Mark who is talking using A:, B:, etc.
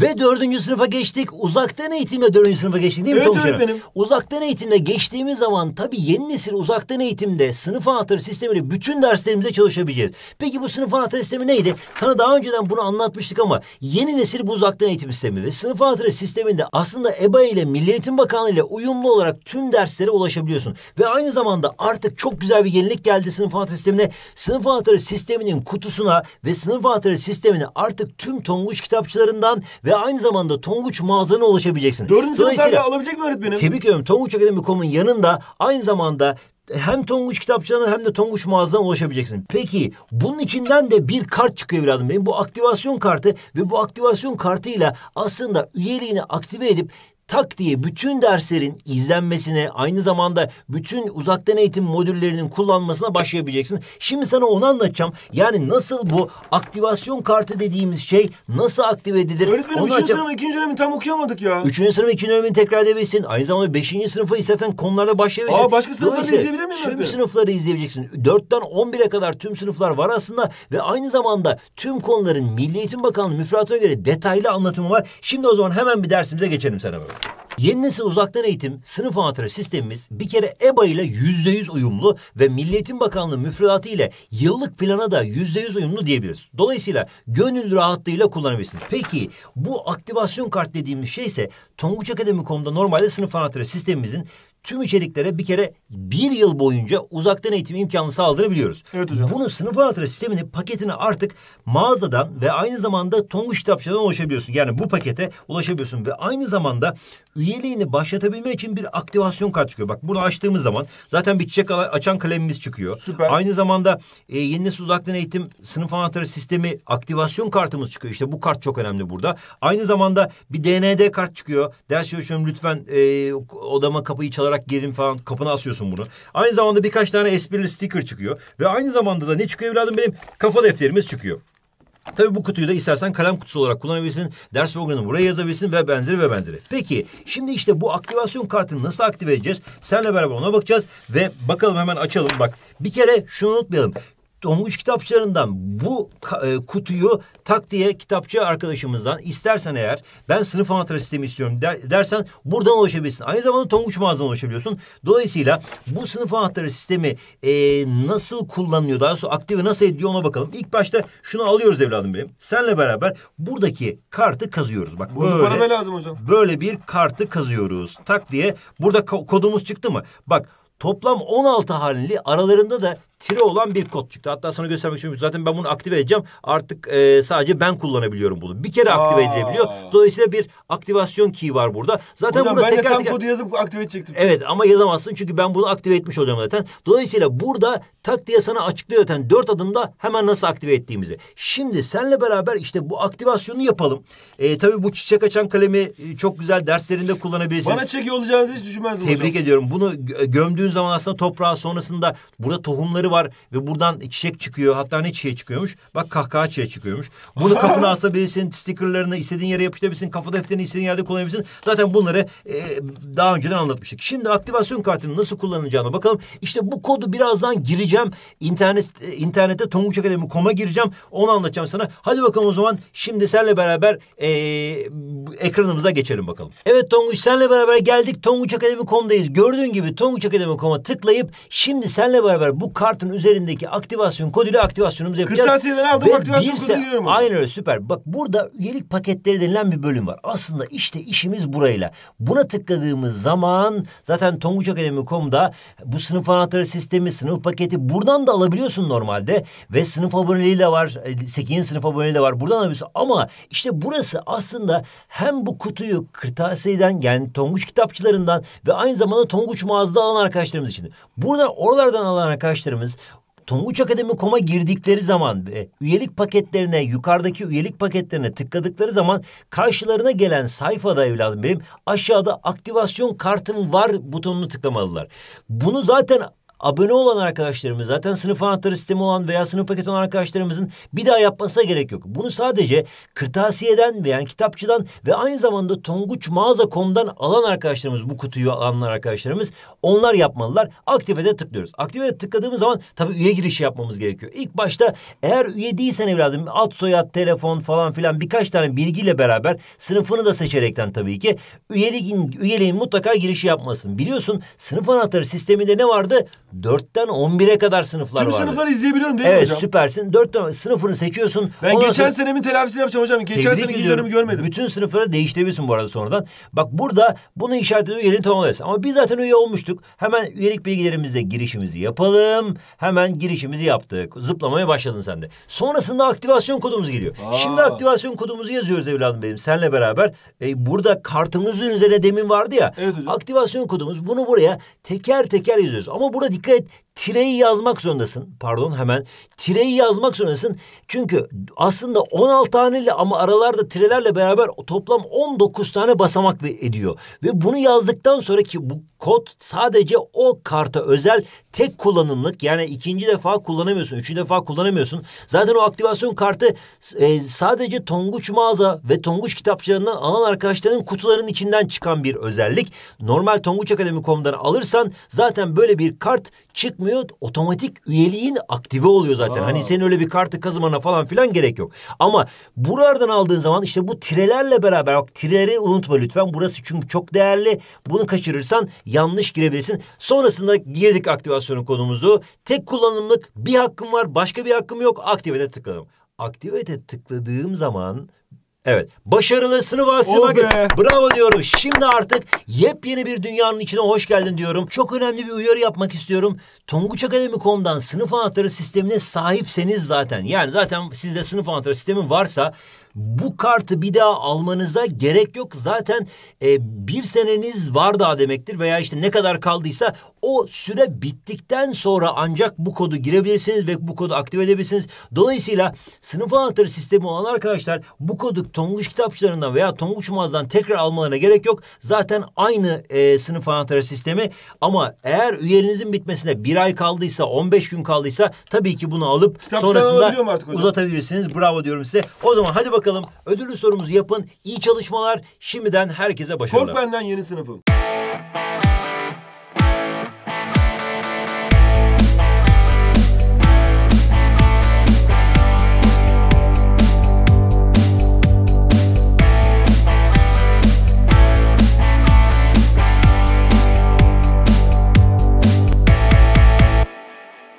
A: Ve dördüncü sınıfa geçtik. Uzaktan eğitimle dördüncü sınıfa geçtik değil mi? Evet öğretmenim. Uzaktan eğitimle geçtiğimiz zaman tabii yeni nesil uzaktan eğitimde sınıf anahtarı sistemiyle bütün derslerimize çalışabileceğiz. Peki bu sınıf anahtarı sistemi neydi? Sana daha önceden bunu anlatmıştık ama yeni nesil bu uzaktan eğitim sistemi ve sınıf anahtarı sisteminde aslında EBA ile Milli Eğitim Bakanlığı ile uyumlu olarak tüm derslere ulaşabiliyorsun. Ve aynı zamanda artık çok güzel bir yenilik geldi sınıf anahtarı sistemine. Sınıf anahtarı sisteminin kutusuna ve sınıf anahtarı sistemine artık tüm Tonguç kitapçılarından ve aynı zamanda Tonguç mağazana ulaşabileceksiniz. Dördüncü sınıflarda alabilecek mi öğretmenim? Tebrik ediyorum. Tonguç Akademi.com'un yanında aynı zamanda hem Tonguç kitapçılarına hem de Tonguç mağazadan ulaşabileceksin. Peki bunun içinden de bir kart çıkıyor evladım benim. Bu aktivasyon kartı ve bu aktivasyon kartıyla aslında üyeliğini aktive edip tak diye bütün derslerin izlenmesine aynı zamanda bütün uzaktan eğitim modüllerinin kullanmasına başlayabileceksin. Şimdi sana onu anlatacağım. Yani nasıl bu aktivasyon kartı dediğimiz şey nasıl aktive edilir? Öğretmenim onu üçüncü sınıfın ikinci dönemini tam okuyamadık ya. Üçüncü sınıfın ikinci dönemini tekrar edebilirsin. Aynı zamanda beşinci sınıfı istersen konularda başlayabilirsin. Aa başka sınıfları izleyebilir miyim? Tüm zaten? sınıfları izleyebileceksin. Dörtten on bire kadar tüm sınıflar var aslında ve aynı zamanda tüm konuların Milli Eğitim Bakanlığı müfratına göre detaylı anlatımı var. Şimdi o zaman hemen bir dersimize geçelim sana böyle. Yeni nesil uzaktan eğitim sınıf anahtarı sistemimiz bir kere EBA ile %100 uyumlu ve Milli Eğitim Bakanlığı müfredatı ile yıllık plana da %100 uyumlu diyebiliriz. Dolayısıyla gönül rahatlığıyla kullanabilirsiniz. Peki bu aktivasyon kart dediğimiz şey ise Tonguç Akademi.com'da normalde sınıf anahtarı sistemimizin tüm içeriklere bir kere bir yıl boyunca uzaktan eğitim imkanı sağlayabiliyoruz. Evet hocam. Bunu sınıf anahtarı sisteminin paketini artık mağazadan ve aynı zamanda Tonguç kitapçıdan ulaşabiliyorsun. Yani bu pakete ulaşabiliyorsun ve aynı zamanda üyeliğini başlatabilmen için bir aktivasyon kartı çıkıyor. Bak bunu açtığımız zaman zaten bir çiçek açan kalemimiz çıkıyor. Süper. Aynı zamanda e, yeni nesil uzaktan eğitim sınıf anahtarı sistemi aktivasyon kartımız çıkıyor. İşte bu kart çok önemli burada. Aynı zamanda bir DND kart çıkıyor. Ders çalışıyorum lütfen e, odama kapıyı çalarak olarak gelin falan kapına asıyorsun bunu. Aynı zamanda birkaç tane esprili sticker çıkıyor. Ve aynı zamanda da ne çıkıyor evladım benim? Kafa defterimiz çıkıyor. Tabii bu kutuyu da istersen kalem kutusu olarak kullanabilirsin. Ders programını buraya yazabilirsin ve benzeri ve benzeri. Peki şimdi işte bu aktivasyon kartını nasıl aktive edeceğiz? Senle beraber ona bakacağız ve bakalım hemen açalım. Bak bir kere şunu unutmayalım. Tonguç kitapçılarından bu e, kutuyu tak diye kitapçı arkadaşımızdan istersen eğer ben sınıf anahtarı sistemi istiyorum der, dersen buradan ulaşabilirsin. Aynı zamanda Tonguç mağazadan ulaşabiliyorsun. Dolayısıyla bu sınıf anahtarı sistemi e, nasıl kullanılıyor daha sonra aktive nasıl ediyor ona bakalım. İlk başta şunu alıyoruz evladım benim. Senle beraber buradaki kartı kazıyoruz. Bak Bozuk böyle, araba lazım hocam. Böyle bir kartı kazıyoruz. Tak diye burada kodumuz çıktı mı? Bak Toplam 16 halini aralarında da tire olan bir kod çıktı. Hatta sana göstermek için zaten ben bunu aktive edeceğim. Artık e, sadece ben kullanabiliyorum bunu. Bir kere aktive Aa. edilebiliyor. Dolayısıyla bir aktivasyon key var burada. Zaten Hocam, burada ben teker de tam teker... kodu yazıp aktive edecektim. Evet ama yazamazsın çünkü ben bunu aktive etmiş olacağım zaten. Dolayısıyla burada tak diye sana açıklıyor zaten dört adımda hemen nasıl aktive ettiğimizi. Şimdi senle beraber işte bu aktivasyonu yapalım. E, tabii bu çiçek açan kalemi e, çok güzel derslerinde kullanabilirsin. Bana çekiyor olacağınızı hiç düşünmezdim Tebrik hocam. ediyorum. Bunu gömdüğün zaman aslında toprağa sonrasında burada tohumları çiçekleri var ve buradan çiçek çıkıyor. Hatta ne çiçeği çıkıyormuş? Bak kahkaha çiçeği çıkıyormuş. Bunu kapına asabilirsin, stickerlarını istediğin yere yapıştırabilirsin, kafa defterini istediğin yerde kullanabilirsin. Zaten bunları e, daha önceden anlatmıştık. Şimdi aktivasyon kartını nasıl kullanacağına bakalım. İşte bu kodu birazdan gireceğim. İnternet e, internette Tonguç Akademi.com'a gireceğim. Onu anlatacağım sana. Hadi bakalım o zaman şimdi senle beraber e, ekranımıza geçelim bakalım. Evet Tonguç senle beraber geldik. Tonguç Akademi.com'dayız. Gördüğün gibi Tonguç Akademi.com'a tıklayıp şimdi senle beraber bu kart kartın üzerindeki aktivasyon koduyla aktivasyonumuzu yapacağız. Kırtasiyeden aldım Ve aktivasyon birse, kodunu giriyorum. Aynen öyle süper. Bak burada üyelik paketleri denilen bir bölüm var. Aslında işte işimiz burayla. Buna tıkladığımız zaman zaten tonguçakademi.com'da bu sınıf anahtarı sistemi, sınıf paketi buradan da alabiliyorsun normalde. Ve sınıf aboneliği de var. 8. E, sınıf aboneliği de var. Buradan alabiliyorsun. Ama işte burası aslında hem bu kutuyu kırtasiyeden yani tonguç kitapçılarından ve aynı zamanda tonguç mağazada alan arkadaşlarımız için. Burada oralardan alan arkadaşlarımız hatırlarsanız Tonguç Akademi.com'a girdikleri zaman e, üyelik paketlerine yukarıdaki üyelik paketlerine tıkladıkları zaman karşılarına gelen sayfada evladım benim aşağıda aktivasyon kartım var butonunu tıklamalılar. Bunu zaten abone olan arkadaşlarımız zaten sınıf anahtarı sistemi olan veya sınıf paket olan arkadaşlarımızın bir daha yapmasına gerek yok. Bunu sadece kırtasiyeden veya yani kitapçıdan ve aynı zamanda tonguçmağaza.com'dan alan arkadaşlarımız bu kutuyu alanlar arkadaşlarımız onlar yapmalılar. Aktivede tıklıyoruz. Aktivede tıkladığımız zaman tabii üye girişi yapmamız gerekiyor. İlk başta eğer üye değilsen evladım ad soyad telefon falan filan birkaç tane bilgiyle beraber sınıfını da seçerekten tabii ki üyeliğin, üyeliğin mutlaka girişi yapmasın. Biliyorsun sınıf anahtarı sisteminde ne vardı? Dörtten on bire kadar sınıflar var. Tüm vardı. sınıfları izleyebiliyorum değil evet, mi hocam? Evet süpersin. Dörtten sınıfını seçiyorsun. Ben geçen sonra... senemin telafisini yapacağım hocam. Geçen seneki dönemi görmedim. Bütün sınıfları değiştirebilirsin bu arada sonradan. Bak burada bunu işaret ediyor yerini tamamlayasın. Ama biz zaten üye olmuştuk. Hemen üyelik bilgilerimizle girişimizi yapalım. Hemen girişimizi yaptık. Zıplamaya başladın sen de. Sonrasında aktivasyon kodumuz geliyor. Aa. Şimdi aktivasyon kodumuzu yazıyoruz evladım benim senle beraber. E, burada kartımızın üzerine demin vardı ya. Evet hocam. Aktivasyon kodumuz bunu buraya teker teker yazıyoruz. Ama burada dikkat et tireyi yazmak zorundasın. Pardon hemen tireyi yazmak zorundasın. Çünkü aslında 16 taneyle ama aralarda tirelerle beraber toplam 19 tane basamak ediyor. Ve bunu yazdıktan sonra ki bu Kod sadece o karta özel tek kullanımlık yani ikinci defa kullanamıyorsun, üçüncü defa kullanamıyorsun. Zaten o aktivasyon kartı e, sadece Tonguç mağaza ve Tonguç kitapçılarından alan arkadaşların kutularının içinden çıkan bir özellik. Normal Tonguç Akademi.com'dan alırsan zaten böyle bir kart çıkmıyor. Otomatik üyeliğin aktive oluyor zaten. Hani Aa. Hani senin öyle bir kartı kazımana falan filan gerek yok. Ama buralardan aldığın zaman işte bu tirelerle beraber bak tireleri unutma lütfen. Burası çünkü çok değerli. Bunu kaçırırsan yanlış girebilirsin. Sonrasında girdik aktivasyonun konumuzu. Tek kullanımlık bir hakkım var başka bir hakkım yok aktivete tıkladım. Aktivete tıkladığım zaman Evet. Başarılı sınıf aksine oh bak. Bravo diyorum. Şimdi artık yepyeni bir dünyanın içine hoş geldin diyorum. Çok önemli bir uyarı yapmak istiyorum. Tonguçakademi.com'dan sınıf anahtarı sistemine sahipseniz zaten. Yani zaten sizde sınıf anahtarı sistemi varsa bu kartı bir daha almanıza gerek yok. Zaten e, bir seneniz var daha demektir veya işte ne kadar kaldıysa o süre bittikten sonra ancak bu kodu girebilirsiniz ve bu kodu aktive edebilirsiniz. Dolayısıyla sınıf anahtarı sistemi olan arkadaşlar bu kodu Tonguç kitapçılarından veya Tonguç Mağaz'dan tekrar almalarına gerek yok. Zaten aynı e, sınıf anahtarı sistemi ama eğer üyelerinizin bitmesine bir ay kaldıysa 15 gün kaldıysa tabii ki bunu alıp sonrasında uzatabilirsiniz. Bravo diyorum size. O zaman hadi bakalım bakalım. Ödüllü sorumuzu yapın. İyi çalışmalar. Şimdiden herkese başarılar. Kork benden yeni sınıfım.